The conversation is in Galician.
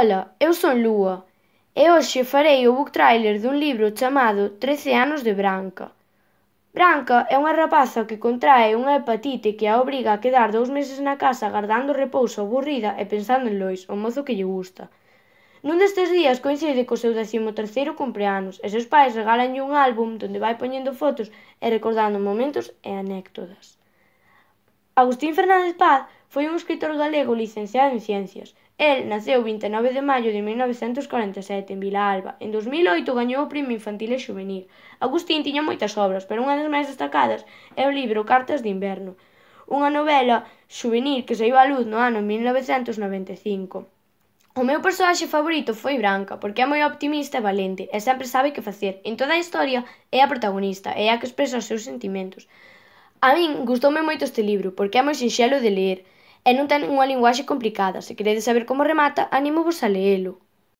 Ola, eu son Lúa e hoxe farei o book trailer dun libro chamado 13 anos de Branca. Branca é unha rapaza que contrae unha hepatite que a obriga a quedar dous meses na casa guardando repouso aburrida e pensando en Lois, o mozo que lle gusta. Nun destes días coincide co seu décimo terceiro cumpleanos e seus pais regalanlle un álbum donde vai poñendo fotos e recordando momentos e anécdotas. Agustín Fernández Paz Foi un escritor galego licenciado en Ciencias. El naceu 29 de maio de 1947 en Vila Alba. En 2008 gañou o Premio Infantil e Xuvenil. Agustín tiña moitas obras, pero unha das máis destacadas é o libro Cartas de Inverno, unha novela xuvenil que saiu a luz no ano 1995. O meu personaxe favorito foi Branca, porque é moi optimista e valente, e sempre sabe que facer. En toda a historia é a protagonista, e é a que expresa os seus sentimentos. A min gustoume moito este libro, porque é moi sinxelo de ler, e non ten unha linguaxe complicada. Se queredes saber como remata, vos a leelo.